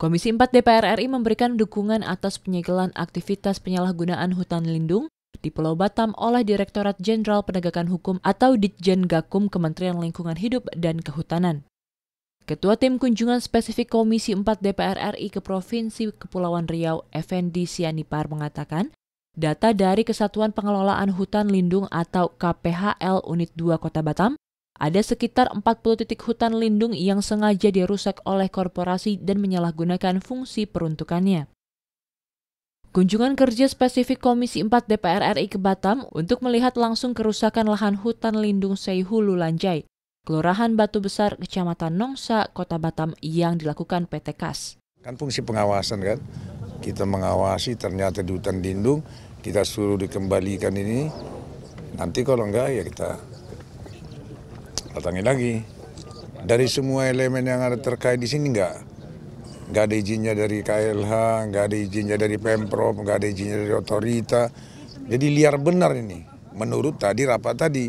Komisi 4 DPR RI memberikan dukungan atas penyegelan aktivitas penyalahgunaan hutan lindung di Pulau Batam oleh Direktorat Jenderal Penegakan Hukum atau Ditjen Gakum Kementerian Lingkungan Hidup dan Kehutanan. Ketua Tim Kunjungan Spesifik Komisi 4 DPR RI ke Provinsi Kepulauan Riau, Effendi Sianipar mengatakan, data dari Kesatuan Pengelolaan Hutan Lindung atau KPHL Unit 2 Kota Batam ada sekitar 40 titik hutan lindung yang sengaja dirusak oleh korporasi dan menyalahgunakan fungsi peruntukannya. Kunjungan kerja spesifik Komisi 4 DPR RI ke Batam untuk melihat langsung kerusakan lahan hutan lindung Seihulu Lanjai, Kelurahan Batu Besar, Kecamatan Nongsa, Kota Batam yang dilakukan PT KAS. Kan fungsi pengawasan kan, kita mengawasi ternyata di hutan lindung, kita suruh dikembalikan ini, nanti kalau enggak ya kita datangi lagi. Dari semua elemen yang ada terkait di sini enggak. Enggak ada izinnya dari KLH, enggak ada izinnya dari Pemprov, enggak ada izinnya dari otorita. Jadi liar benar ini, menurut tadi rapat tadi.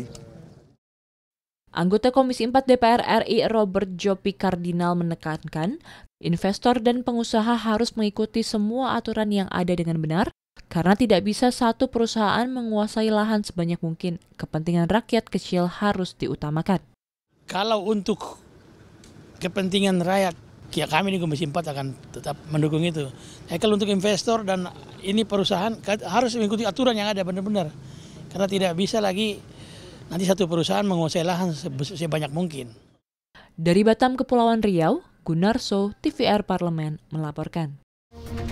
Anggota Komisi 4 DPR RI Robert Jopi Kardinal menekankan, investor dan pengusaha harus mengikuti semua aturan yang ada dengan benar karena tidak bisa satu perusahaan menguasai lahan sebanyak mungkin. Kepentingan rakyat kecil harus diutamakan. Kalau untuk kepentingan rakyat, ya kami di Komisi 4 akan tetap mendukung itu. Ya, kalau untuk investor dan ini perusahaan harus mengikuti aturan yang ada benar-benar. Karena tidak bisa lagi nanti satu perusahaan menguasai lahan sebanyak mungkin. Dari Batam, Kepulauan Riau, Gunarso, TVR Parlemen melaporkan.